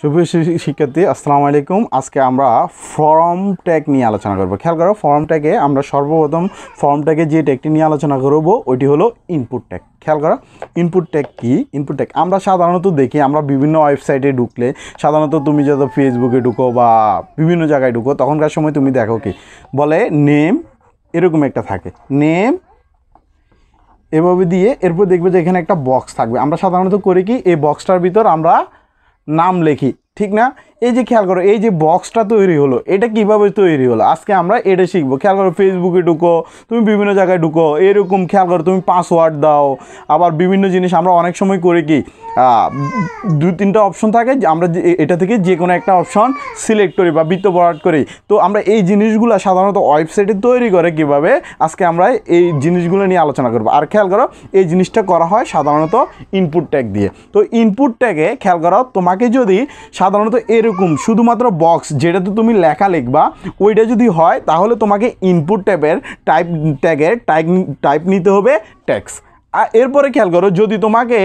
সুপ্রিয় শিক্ষার্থী আসসালামু আলাইকুম আজকে আমরা ফর্ম ট্যাগ নিয়ে আলোচনা করব খেয়াল করো ফর্ম ট্যাগে আমরা সর্বপ্রথম ফর্ম ট্যাগে যে ট্যাগটি নিয়ে আলোচনা করব ওইটি হলো ইনপুট ট্যাগ খেয়াল করো ইনপুট ট্যাগ কি ইনপুট ট্যাগ আমরা সাধারণত দেখি আমরা বিভিন্ন ওয়েবসাইটে ঢুকলে সাধারণত তুমি যত ফেসবুকে ঢুকো বা বিভিন্ন জায়গায় ঢুকো তখনকার সময় তুমি দেখো কি বলে নেম এরকম একটা থাকে নেম এভাবে দিয়ে এরপর দেখবে যে এখানে একটা বক্স থাকবে আমরা সাধারণত করি কি এই বক্সটার ভিতর আমরা নাম লেখি ঠিক না এই যে খেয়াল করো এই যে বক্সটা তৈরি হলো এটা কিভাবে তৈরি হলো আজকে আমরা এটা শিখবো খেয়াল করো ফেসবুকে ঢুকো তুমি বিভিন্ন জায়গায় ঢুকো এরকম খেয়াল করো তুমি পাসওয়ার্ড দাও আবার বিভিন্ন জিনিস আমরা অনেক সময় করি কি দু তিনটা অপশন থাকে আমরা এটা থেকে যে কোনো একটা অপশন সিলেক্ট করি বা বৃত্ত বরাট করি তো আমরা এই জিনিসগুলো সাধারণত ওয়েবসাইটে তৈরি করে কিভাবে আজকে আমরা এই জিনিসগুলো নিয়ে আলোচনা করবো আর খেয়াল করো এই জিনিসটা করা হয় সাধারণত ইনপুট ট্যাগ দিয়ে তো ইনপুট ট্যাগে খেয়াল করো তোমাকে যদি সাধারণত এরকম এরকম শুধুমাত্র বক্স যেটাতে তুমি লেখা লিখবা ওইটা যদি হয় তাহলে তোমাকে ইনপুট ট্যাপের টাইপ ট্যাগের টাইপ টাইপ নিতে হবে ট্যাক্স আর এরপরে খেয়াল করো যদি তোমাকে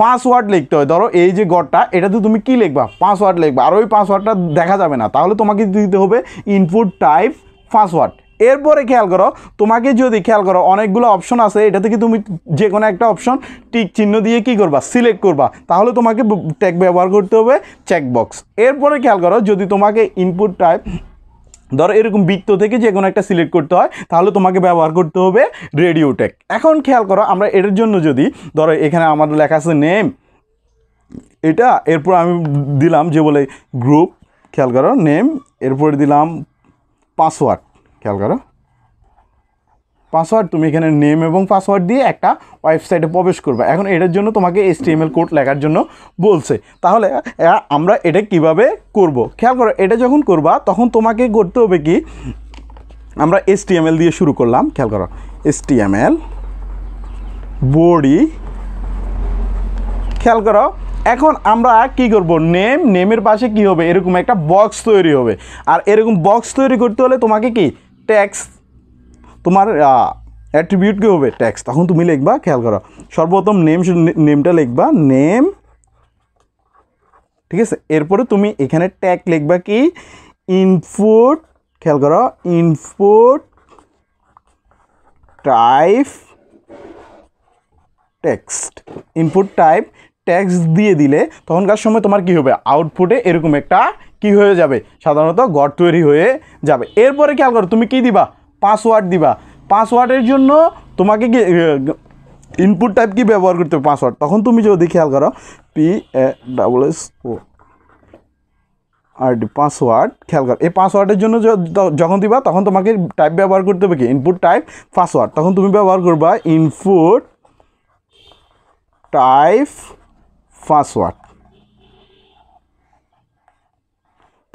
পাসওয়ার্ড লিখতে হয় ধরো এই যে গড়টা এটাতে তুমি কি লিখবা পাসওয়ার্ড লিখবা আর ওই পাসওয়ার্ডটা দেখা যাবে না তাহলে তোমাকে দিতে হবে ইনপুট টাইপ পাসওয়ার্ড এরপরে খেয়াল করো তোমাকে যদি খেয়াল করো অনেকগুলো অপশন আছে এটা থেকে তুমি যে কোনো একটা অপশন টিক চিহ্ন দিয়ে কি করবা সিলেক্ট করবা তাহলে তোমাকে ট্যাগ ব্যবহার করতে হবে চেকবক্স এরপরে খেয়াল করো যদি তোমাকে ইনপুট টাইপ ধরো এরকম বৃত্ত থেকে যে কোনো একটা সিলেক্ট করতে হয় তাহলে তোমাকে ব্যবহার করতে হবে রেডিও ট্যাগ এখন খেয়াল করো আমরা এটার জন্য যদি ধরো এখানে আমার লেখা আছে নেম এটা এরপর আমি দিলাম যে বলে গ্রুপ খেয়াল করো নেম এরপরে দিলাম পাসওয়ার্ড খেয়াল করো পাসওয়ার্ড তুমি এখানে নেম এবং পাসওয়ার্ড দিয়ে একটা ওয়েবসাইটে প্রবেশ করবে এখন এটার জন্য তোমাকে এসটিএমএল কোড লেখার জন্য বলছে তাহলে আমরা এটা কিভাবে করব। খেয়াল করো এটা যখন করবা তখন তোমাকে করতে হবে কি আমরা এস দিয়ে শুরু করলাম খেয়াল করো এসটিএমএল বডি খেয়াল করো এখন আমরা কি করব নেম নেমের পাশে কি হবে এরকম একটা বক্স তৈরি হবে আর এরকম বক্স তৈরি করতে হলে তোমাকে কি ট্যাক্স তোমার অ্যাট্রিবিউট কী হবে ট্যাক্স তখন তুমি লিখবা খেয়াল করো সর্বপ্রথম নেম নেমটা লিখবা নেম ঠিক আছে এরপরে তুমি এখানে ট্যাগ লিখবা কি ইনপুট খেয়াল করো input type text input type text দিয়ে দিলে তখনকার সময় তোমার কি হবে আউটপুটে এরকম একটা কি হয়ে যাবে সাধারণত গড় তৈরি হয়ে যাবে এরপরে খেয়াল করো তুমি কি দিবা পাসওয়ার্ড দিবা পাসওয়ার্ডের জন্য তোমাকে কি ইনপুট টাইপ কি ব্যবহার করতে হবে পাসওয়ার্ড তখন তুমি যদি খেয়াল করো P A double S O R password খেয়াল করো এই পাসওয়ার্ডের জন্য যখন দিবা তখন তোমাকে টাইপ ব্যবহার করতে হবে কি ইনপুট টাইপ পাসওয়ার্ড তখন তুমি ব্যবহার করবা ইনপুট টাইপ পাসওয়ার্ড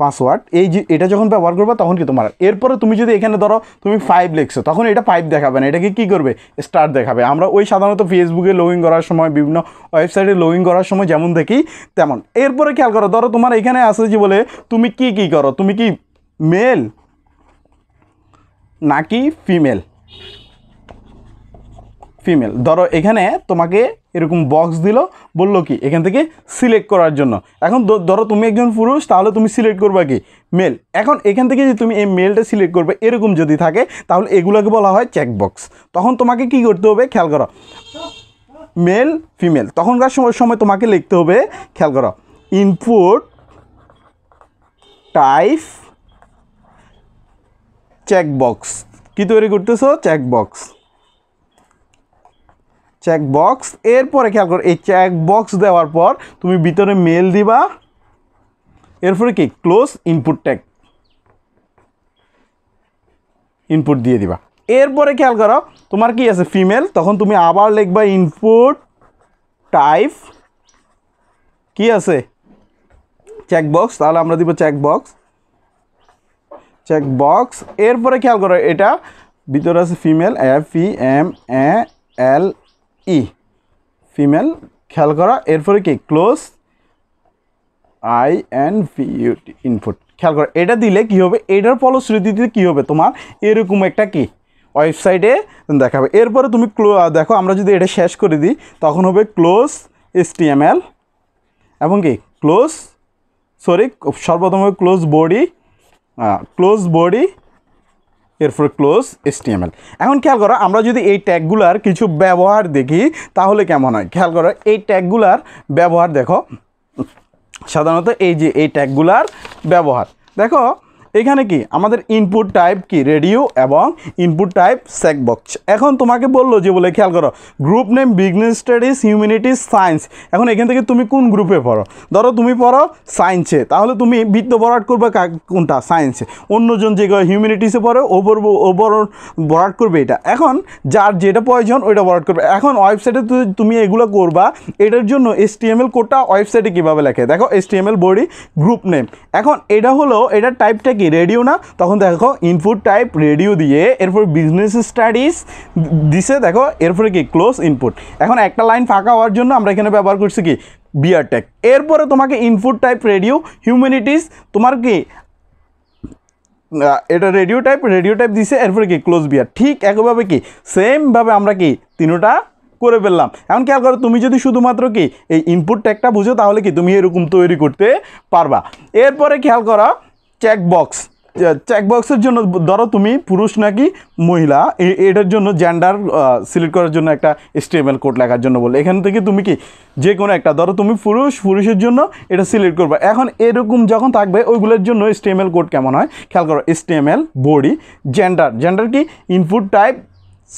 পাসওয়ার্ড এই যে এটা যখন ব্যবহার করবে তখন কি তোমার এরপরে তুমি যদি এখানে ধরো তুমি ফাইভ লিখছো তখন এটা ফাইভ দেখাবে না এটাকে কী করবে স্টার দেখাবে আমরা ওই সাধারণত ফেসবুকে লগ করার সময় বিভিন্ন ওয়েবসাইটে লগ করার সময় যেমন দেখি তেমন এরপরে খেয়াল করো ধরো তোমার এখানে আসে যে বলে তুমি কি কি করো তুমি কি মেল নাকি ফিমেল ফিমেল ধরো এখানে তোমাকে এরকম বক্স দিল বলল কি এখান থেকে সিলেক্ট করার জন্য এখন ধরো তুমি একজন পুরুষ তাহলে তুমি সিলেক্ট করবা কি মেল এখন এখান থেকে যে তুমি এই মেলটা সিলেক্ট করবে এরকম যদি থাকে তাহলে এগুলোকে বলা হয় চেক বক্স তখন তোমাকে কি করতে হবে খেয়াল করো মেল ফিমেল তখনকার সময় সময় তোমাকে লিখতে হবে খেয়াল করো ইনপুট টাইপ বক্স কী তৈরি করতেছো বক্স চেক বক্স এরপরে খেয়াল করো এই চেক বক্স দেওয়ার পর তুমি ভিতরে মেল দিবা এরপরে কি ক্লোজ ইনপুট ট্যাগ ইনপুট দিয়ে দিবা এরপরে খেয়াল করো তোমার কি আছে ফিমেল তখন তুমি আবার লিখবা ইনপুট টাইপ কি আছে চেক বক্স তাহলে আমরা দিব চেক বক্স চেক বক্স এরপরে খেয়াল করো এটা ভিতরে আছে female F E M A L E female খেয়াল করা এরপরে কি ক্লোজ আই অ্যান্ড ভিউটি ইনপুট খেয়াল করা এটা দিলে কি হবে এটার ফলশ্রুতিতে কি হবে তোমার এরকম একটা কি ওয়েবসাইটে দেখাবে এরপরে তুমি ক্লো দেখো আমরা যদি এটা শেষ করে দিই তখন হবে ক্লোজ এসটিএমএল এবং কি ক্লোজ সরি সর্বপ্রথম হবে ক্লোজ বডি ক্লোজ বডি এরপর ক্লোজ এসটিএমএল এখন খেয়াল করো আমরা যদি এই ট্যাগুলার কিছু ব্যবহার দেখি তাহলে কেমন হয় খেয়াল করো এই ট্যাগুলার ব্যবহার দেখো সাধারণত এই যে এই ট্যাগুলার ব্যবহার দেখো এখানে কি আমাদের ইনপুট টাইপ কি রেডিও এবং ইনপুট টাইপ বক্স এখন তোমাকে বললো যে বলে খেয়াল করো group name business studies humanities science এখন এখান থেকে তুমি কোন গ্রুপে পড়ো ধরো তুমি পড়ো সায়েন্সে তাহলে তুমি বৃত্ত বরাট করবে কোনটা সায়েন্সে অন্যজন যে হিউম্যানিটিসে পড়ে ও ওপর বরাট করবে এটা এখন যার যেটা প্রয়োজন ওইটা বরাট করবে এখন ওয়েবসাইটে তুমি এগুলো করবা এটার জন্য এস কোডটা ওয়েবসাইটে কীভাবে লেখে দেখো H T M L body group name এখন এটা হলো এটার টাইপটা কি রেডিও না তখন দেখো ইনপুট টাইপ রেডিও দিয়ে এরপর বিজনেস স্টাডিজ দিছে দেখো এরপরে কি ক্লোজ ইনপুট এখন একটা লাইন ফাঁকা হওয়ার জন্য আমরা এখানে ব্যবহার করছি কি টেক এরপরে তোমাকে ইনপুট টাইপ রেডিও হিউম্যানিটিস তোমার কি এটা রেডিও টাইপ রেডিও টাইপ দিছে এরপরে কি ক্লোজ বিয়ার ঠিক একইভাবে কি সেমভাবে আমরা কি তিনোটা করে ফেললাম এখন খেয়াল করো তুমি যদি শুধুমাত্র কি এই ইনপুট ট্যাগটা বুঝো তাহলে কি তুমি এরকম তৈরি করতে পারবা এরপরে খেয়াল করো চেক বক্স চেকবক্সের জন্য ধরো তুমি পুরুষ নাকি মহিলা এটার জন্য জেন্ডার সিলেক্ট করার জন্য একটা স্টেমেল কোড লেখার জন্য বলে এখান থেকে তুমি কি যে কোনো একটা ধরো তুমি পুরুষ পুরুষের জন্য এটা সিলেক্ট করবে এখন এরকম যখন থাকবে ওইগুলোর জন্য স্টেমেল কোড কেমন হয় খেয়াল করো স্টেমেল বডি জেন্ডার জেন্ডার কি ইনপুট টাইপ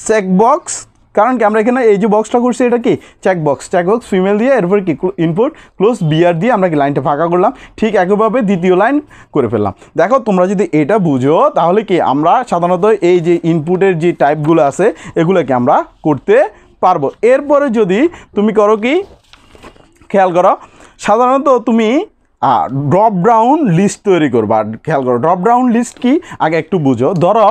চেকবক্স কারণ কি আমরা এখানে এই যে বক্সটা করছি এটা কি check box check box female দিয়ে এরপর কি ইনপুট ক্লোজ বিয়ার দিয়ে আমরা কি লাইনটা ফাঁকা করলাম ঠিক একইভাবে দ্বিতীয় লাইন করে ফেললাম দেখো তোমরা যদি এটা বুঝো তাহলে কি আমরা সাধারণত এই যে ইনপুটের যে টাইপগুলো আছে এগুলোকে আমরা করতে পারবো এরপরে যদি তুমি করো কি খেয়াল করো সাধারণত তুমি ড্রপ ডাউন লিস্ট তৈরি করবা খেয়াল করো ড্রপ ডাউন লিস্ট কি আগে একটু বুঝো ধরো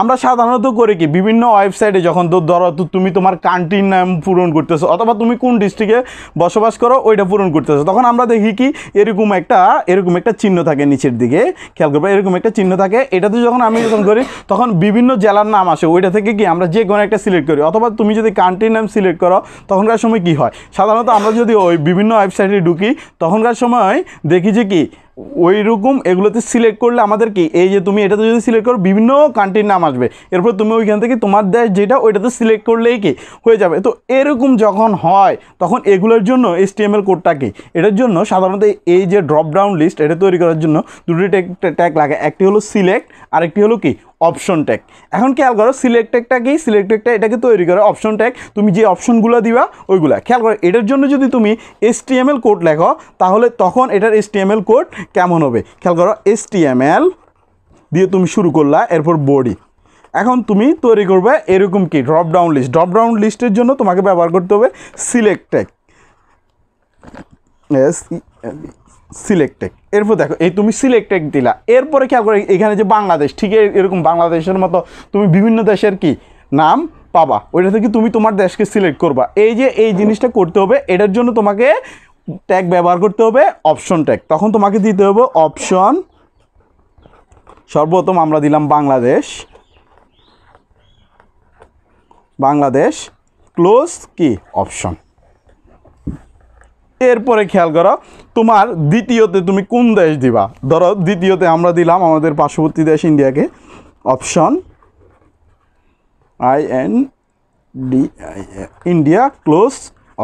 আমরা সাধারণত করি কি বিভিন্ন ওয়েবসাইটে যখন তো ধরো তুমি তোমার কান্ট্রির নাম পূরণ করতেছো অথবা তুমি কোন ডিস্ট্রিক্টে বসবাস করো ওইটা পূরণ করতেছো তখন আমরা দেখি কি এরকম একটা এরকম একটা চিহ্ন থাকে নিচের দিকে খেয়াল করবো এরকম একটা চিহ্ন থাকে এটাতে যখন আমি যখন করি তখন বিভিন্ন জেলার নাম আসে ওইটা থেকে কি আমরা যে কোনো একটা সিলেক্ট করি অথবা তুমি যদি কান্ট্রির নাম সিলেক্ট করো তখনকার সময় কি হয় সাধারণত আমরা যদি ওই বিভিন্ন ওয়েবসাইটে ঢুকি তখনকার সময় যে কি ওই রকম এগুলোতে সিলেক্ট করলে আমাদের কি এই যে তুমি এটাতে যদি সিলেক্ট করো বিভিন্ন কান্ট্রির নাম আসবে এরপর তুমি ওইখান থেকে তোমার দেশ যেটা ওইটাতে সিলেক্ট করলেই কি হয়ে যাবে তো এরকম যখন হয় তখন এগুলোর জন্য এসটিএমএল কোডটা কি এটার জন্য সাধারণত এই যে ড্রপ ডাউন লিস্ট এটা তৈরি করার জন্য দুটো ট্যাগ লাগে একটি হলো সিলেক্ট আরেকটি হলো কি অপশন ট্যাগ এখন খেয়াল করো সিলেক্ট ট্যাগটা কি সিলেক্ট ট্যাগটা এটাকে তৈরি করে অপশন ট্যাগ তুমি যে অপশনগুলো দিবা ওইগুলা খেয়াল করো এটার জন্য যদি তুমি এস কোড লেখো তাহলে তখন এটার এস কোড কেমন হবে খেয়াল করো এস দিয়ে তুমি শুরু করলা এরপর বডি এখন তুমি তৈরি করবে এরকম কি drop down list drop down লিস্টের জন্য তোমাকে ব্যবহার করতে হবে সিলেক্ট ট্যাগ এস সিলেক্টেক এরপর দেখো এই তুমি সিলেক্টেক দিলা এরপরে খেয়াল করে এখানে যে বাংলাদেশ ঠিক এরকম বাংলাদেশের মতো তুমি বিভিন্ন দেশের কি নাম পাবা ওইটা থেকে তুমি তোমার দেশকে সিলেক্ট করবা এই যে এই জিনিসটা করতে হবে এটার জন্য তোমাকে ট্যাগ ব্যবহার করতে হবে অপশন ট্যাগ তখন তোমাকে দিতে হবে অপশন সর্বপ্রথম আমরা দিলাম বাংলাদেশ বাংলাদেশ ক্লোজ কি অপশন এরপরে খেয়াল করো তোমার দ্বিতীয়তে তুমি কোন দেশ দিবা ধরো দ্বিতীয়তে আমরা দিলাম আমাদের পার্শ্ববর্তী দেশ ইন্ডিয়াকে option I N D India close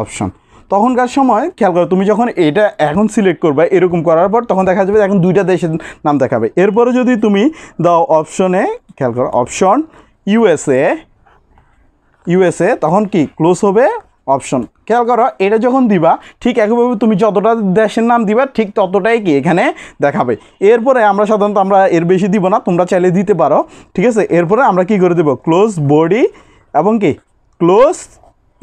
option তখনকার সময় খেয়াল করো তুমি যখন এটা এখন সিলেক্ট করবে এরকম করার পর তখন দেখা যাবে এখন দুইটা দেশের নাম দেখাবে এরপরে যদি তুমি দাও অপশনে খেয়াল করো অপশন ইউএসএ ইউএসএ তখন কি ক্লোজ হবে অপশন খেয়াল করো এটা যখন দিবা ঠিক একইভাবে তুমি যতটা দেশের নাম দিবা ঠিক ততটাই কি এখানে দেখাবে এরপরে আমরা সাধারণত আমরা এর বেশি দিব না তোমরা চাইলে দিতে পারো ঠিক আছে এরপরে আমরা কি করে দেব ক্লোজ বডি এবং কি ক্লোজ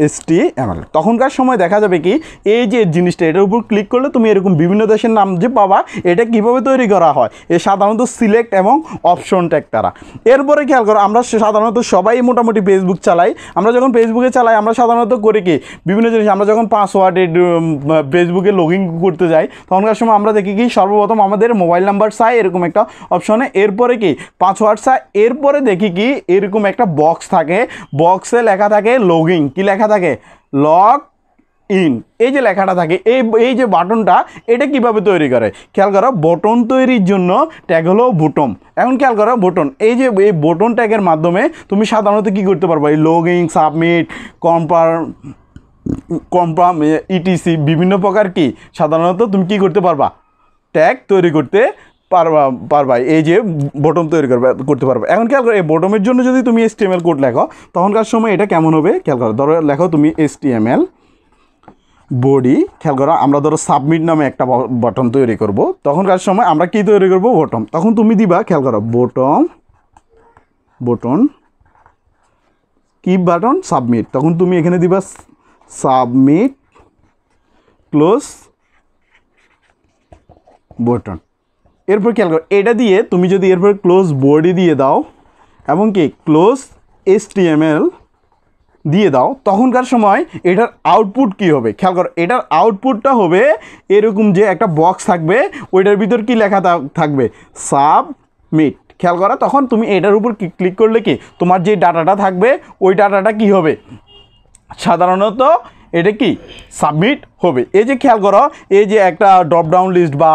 এসটি এমএল তখনকার সময় দেখা যাবে কি এই যে জিনিসটা এটার উপর ক্লিক করলে তুমি এরকম বিভিন্ন দেশের নাম যে পাবা এটা কিভাবে তৈরি করা হয় এ সাধারণত সিলেক্ট এবং অপশন ট্যাগ তারা এরপরে খেয়াল করো আমরা সাধারণত সবাই মোটামুটি ফেসবুক চালাই আমরা যখন ফেসবুকে চালাই আমরা সাধারণত করি কি বিভিন্ন জিনিস আমরা যখন পাসওয়ার্ডে ফেসবুকে লগ ইন করতে যাই তখনকার সময় আমরা দেখি কি সর্বপ্রথম আমাদের মোবাইল নাম্বার চাই এরকম একটা অপশনে এরপরে কি পাসওয়ার্ড চাই এরপরে দেখি কি এরকম একটা বক্স থাকে বক্সে লেখা থাকে লগ ইন কী লেখা লেখা থাকে লক ইন এই যে লেখাটা থাকে এই এই যে বাটনটা এটা কিভাবে তৈরি করে খেয়াল করো বটন তৈরির জন্য ট্যাগ হলো বুটম এখন খেয়াল করো বটন এই যে এই বটন ট্যাগের মাধ্যমে তুমি সাধারণত কি করতে পারবো এই লগ ইন সাবমিট কম্পার কম্পাম ইটিসি বিভিন্ন প্রকার কি সাধারণত তুমি কি করতে পারবা ট্যাগ তৈরি করতে পারবা পারবা এই যে বটম তৈরি করবে করতে পারবে এখন খেয়াল করো এই বটমের জন্য যদি তুমি এস কোড লেখো তখনকার সময় এটা কেমন হবে খেয়াল করো ধরো লেখো তুমি এস বডি খেয়াল করো আমরা ধরো সাবমিট নামে একটা বটম তৈরি করব তখনকার সময় আমরা কি তৈরি করব বটম তখন তুমি দিবা খেয়াল করো bottom button keep button submit তখন তুমি এখানে দিবা সাবমিট ক্লোজ বটন এরপর খেয়াল করো এটা দিয়ে তুমি যদি এরপর ক্লোজ বডি দিয়ে দাও এবং কি ক্লোজ এস দিয়ে দাও তখনকার সময় এটার আউটপুট কি হবে খেয়াল করো এটার আউটপুটটা হবে এরকম যে একটা বক্স থাকবে ওইটার ভিতর কি লেখা থাকবে সাবমিট খেয়াল করা তখন তুমি এটার উপর ক্লিক করলে কি তোমার যে ডাটাটা থাকবে ওই ডাটাটা কি হবে সাধারণত এটা কি সাবমিট হবে এই যে খেয়াল করো এই যে একটা ড্রপ ডাউন লিস্ট বা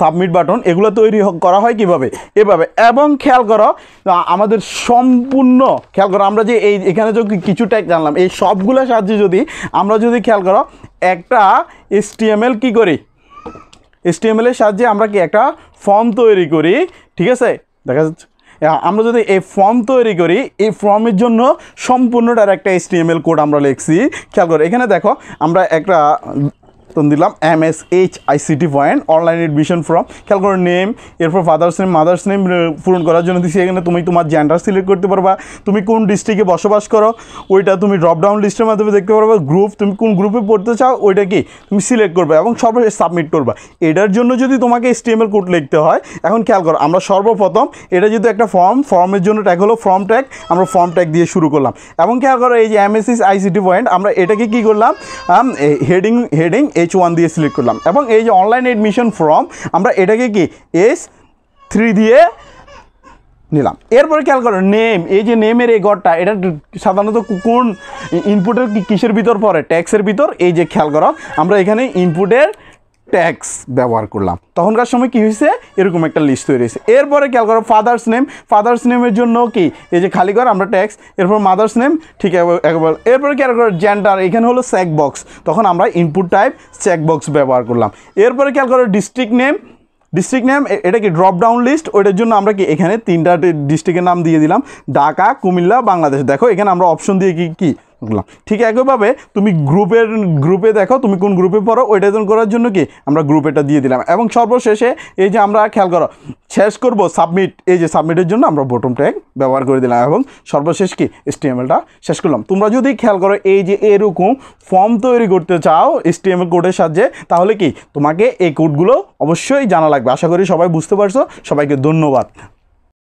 সাবমিট বাটন এগুলো তৈরি করা হয় কিভাবে এভাবে এবং খেয়াল করো আমাদের সম্পূর্ণ খেয়াল করো আমরা যে এই এখানে যে কিছু ট্যাগ জানলাম এই সবগুলোর সাহায্যে যদি আমরা যদি খেয়াল করো একটা এসটিএমএল কি করি এসটিএমএলের সাহায্যে আমরা কি একটা ফর্ম তৈরি করি ঠিক আছে দেখা যাচ্ছে আমরা যদি এই ফর্ম তৈরি করি এই ফর্মের জন্য সম্পূর্ণটার একটা এইচটিএমএল কোড আমরা লিখছি খেয়াল করো এখানে দেখো আমরা একটা তখন দিলাম M S H I city point online admission form খেয়াল করো নেম এরপর ফাদার্স নেম মাদার্স নেম পূরণ করার জন্য দিচ্ছি এখানে তুমি তোমার জেন্ডার সিলেক্ট করতে পারবা তুমি কোন ডিস্ট্রিক্টে বসবাস করো ওইটা তুমি ড্রপডাউন লিস্টের মাধ্যমে দেখতে পারবা গ্রুপ তুমি কোন গ্রুপে পড়তে চাও ওইটা কি তুমি সিলেক্ট করবে এবং সর্বশেষ সাবমিট করবা এটার জন্য যদি তোমাকে এসটিএমএল কোড লিখতে হয় এখন খেয়াল করো আমরা সর্বপ্রথম এটা যেহেতু একটা ফর্ম ফর্মের জন্য ট্যাগ হলো ফর্ম ট্যাগ আমরা ফর্ম ট্যাগ দিয়ে শুরু করলাম এবং খেয়াল করো এই যে এম এস আইসিটি পয়েন্ট আমরা এটাকে কি করলাম হেডিং হেডিং এইচ ওয়ান দিয়ে সিলেক্ট করলাম এবং এই যে অনলাইন এডমিশন ফর্ম আমরা এটাকে কি এস থ্রি দিয়ে নিলাম এরপরে খেয়াল করো নেম এই যে নেমের এই ঘরটা এটা সাধারণত কোন ইনপুটের কিসের ভিতর পরে ট্যাক্সের ভিতর এই যে খেয়াল করো আমরা এখানে ইনপুটের ট্যাক্স ব্যবহার করলাম তখনকার সময় কি হয়েছে এরকম একটা লিস্ট তৈরি হয়েছে এরপরে খেয়াল করো ফাদার্স নেম ফাদার্স নেমের জন্য কি এই যে খালি ঘর আমরা ট্যাক্স এরপর মাদার্স নেম ঠিক একবার এরপরে খেয়াল করো জেন্ডার এখানে হলো চেক বক্স তখন আমরা ইনপুট টাইপ চেক বক্স ব্যবহার করলাম এরপরে খেয়াল করো ডিস্ট্রিক্ট নেম ডিস্ট্রিক্ট নেম এটা কি ড্রপ ডাউন লিস্ট ওইটার জন্য আমরা কি এখানে তিনটা ডিস্ট্রিক্টের নাম দিয়ে দিলাম ঢাকা কুমিল্লা বাংলাদেশ দেখো এখানে আমরা অপশন দিয়ে কি কী ঠিক একইভাবে তুমি গ্রুপের গ্রুপে দেখো তুমি কোন গ্রুপে পড়ো ওইটা করার জন্য কি আমরা গ্রুপ এটা দিয়ে দিলাম এবং সর্বশেষে এই যে আমরা খেয়াল করো শেষ করব সাবমিট এই যে সাবমিটের জন্য আমরা বটম ট্যাগ ব্যবহার করে দিলাম এবং সর্বশেষ কি এসটিএমএলটা শেষ করলাম তোমরা যদি খেয়াল করো এই যে এরকম ফর্ম তৈরি করতে চাও স্টিএমএল কোডের সাহায্যে তাহলে কি তোমাকে এই কোডগুলো অবশ্যই জানা লাগবে আশা করি সবাই বুঝতে পারছো সবাইকে ধন্যবাদ